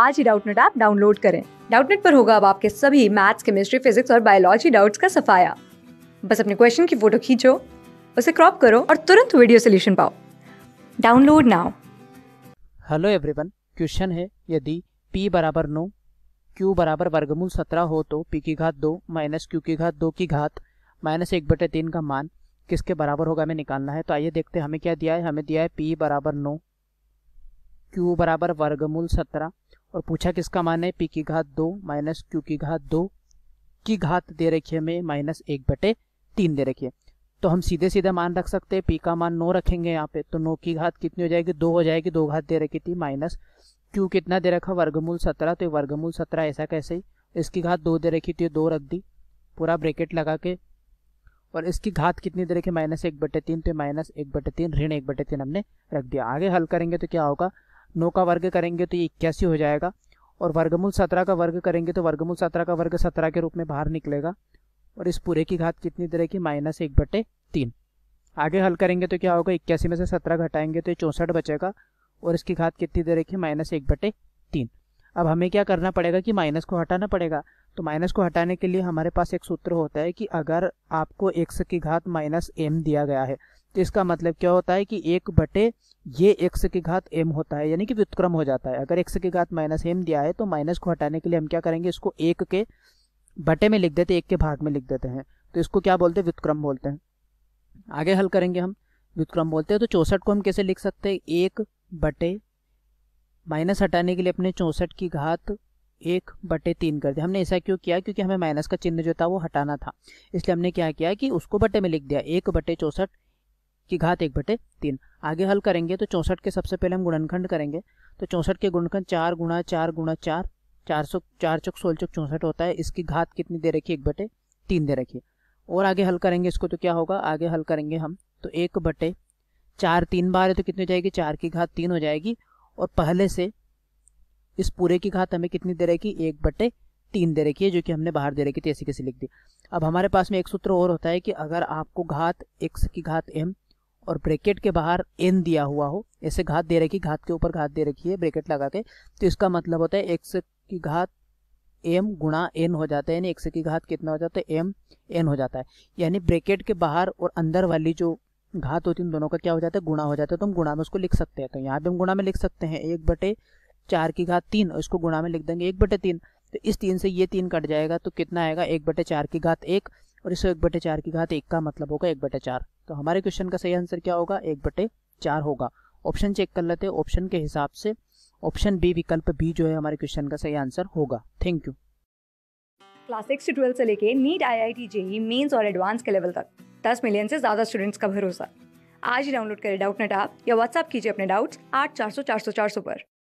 आज ही Doubtnut app download करें डाउटनेट पर होगा अब आपके सभी मैथ्स केमिस्ट्री फिजिक्स और बायोलॉजी डाउट्स का सफाया बस अपने क्वेश्चन की फोटो खींचो उसे क्रॉप करो और तुरंत वीडियो सोल्यूशन पाओ download now hello everyone question है यदि p बराबर नौ क्यू बराबर वर्गमूल सत्रह हो तो p की घात दो माइनस क्यू की घात दो की घात माइनस एक बटे तीन का मान किसके बराबर होगा हमें निकालना है तो आइए देखते हैं हमें क्या दिया है हमें दिया है p बराबर नौ क्यू बराबर वर्गमूल सत्रह और पूछा किसका मान है पी की घात दो माइनस क्यू की घात दो की घात दे रखी है हमें माइनस एक बटे तीन दे रखी है तो हम सीधे सीधे मान रख सकते हैं पी का मान नौ रखेंगे यहाँ पे तो नौ की घात कितनी हो जाएगी दो हो जाएगी दो घात दे रखी थी माइनस क्यू कितना दे रखा वर्गमूल सत्रह तो वर्गमूल सत्रह ऐसा कैसे ही इसकी घात दो दे रखी थी दो रख दी पूरा ब्रेकेट लगा के और इसकी घात कितनी दे रखी माइनस एक बटे तीन तो माइनस एक बटे तीन ऋण एक बटे तीन हमने रख दिया आगे हल करेंगे तो क्या होगा नौ का वर्ग करेंगे तो ये इक्यासी हो जाएगा और वर्गमूल सत्रह का वर्ग करेंगे तो वर्गमूल सत्रह का वर्ग सत्रह के रूप में बाहर निकलेगा और इस पूरे की घात कितनी तरह की माइनस एक बटे तीन आगे हल करेंगे तो क्या होगा इक्यासी में से सत्रह घटाएंगे तो ये चौंसठ बचेगा और इसकी घात कितनी दे रखी माइनस एक बटे तीन अब हमें क्या करना पड़ेगा कि माइनस को हटाना पड़ेगा तो माइनस को हटाने के लिए हमारे पास एक सूत्र होता है कि अगर आपको एक्स की घात माइनस एम दिया गया है तो इसका मतलब क्या होता है कि एक बटे ये एक्स की घात एम होता है यानी कि व्युतक्रम हो जाता है अगर एक्स की घात माइनस एम दिया है तो माइनस को हटाने के लिए हम क्या करेंगे इसको एक के बटे में लिख देते एक के भाग में लिख देते हैं तो इसको क्या बोलते हैं व्युतक्रम बोलते हैं आगे हल करेंगे हम व्युतक्रम बोलते हैं तो चौसठ को हम कैसे लिख सकते हैं एक बटे माइनस हटाने के लिए अपने चौंसठ की घात एक बटे तीन कर दिया हमने ऐसा क्यों किया क्योंकि हमें माइनस का चिन्ह जो था वो हटाना था इसलिए हमने क्या किया कि उसको बटे में लिख दिया एक बटे चौंसठ की घात एक बटे तीन आगे हल करेंगे तो चौंसठ के सबसे पहले हम गुणनखंड करेंगे तो चौंसठ के गुणनखंड चार गुणा चार गुणा चार चार सौ चार चौक सोल चौक चौंसठ होता है इसकी घात कितनी दे रखी है एक बटे तीन दे रखी है और आगे हल करेंगे इसको तो क्या होगा आगे हल करेंगे हम तो एक बटे चार तीन बार है तो कितनी हो जाएगी चार की घात तीन हो जाएगी और पहले से इस पूरे की घात हमें कितनी दे रखी एक बटे तीन दे रखी है जो कि हमने बाहर दे रखी थी ऐसी कैसे लिख दी अब हमारे पास में एक सूत्र और होता है कि अगर आपको घात एक्स की घात एम और ब्रैकेट के बाहर एन दिया हुआ हो ऐसे घात दे रखी घात के ऊपर घात दे रखी है ब्रैकेट लगा के तो इसका मतलब होता है एक्स की घात एम गुणा एन हो जाता है यानी एक्स की घात कितना हो जाता है एम एन हो जाता है यानी ब्रैकेट के बाहर और अंदर वाली जो घात होती है दोनों का क्या हो जाता है गुणा हो जाता है तो हम गुणा में उसको लिख सकते हैं तो यहाँ पे हम गुणा में लिख सकते हैं एक बटे चार की घात तीन और इसको गुणा में लिख देंगे एक बटे तीन तो इस तीन से ये तीन कट जाएगा तो कितना आएगा एक बटे चार की घात एक और इस एक बटे चार की घात एक का मतलब होगा एक बटे चार तो हमारे क्वेश्चन का सही आंसर क्या होगा एक बटे चार होगा ऑप्शन चेक कर लेते हैं ऑप्शन के हिसाब से ऑप्शन बी विकल्प बी जो है हमारे क्वेश्चन का सही आंसर होगा थैंक यू क्लास सिक्स से ट्वेल्थ से लेके NEET I I T JEE mains और एडवांस के लेवल तक दस मिलियन से ज़्यादा स्टूडेंट्स का भरोसा आज ही डाउनलोड करें डाउट नेट आप या व्हाट्सअप कीजिए अपने डाउट्स आठ चार सौ चार सौ चार सौ पर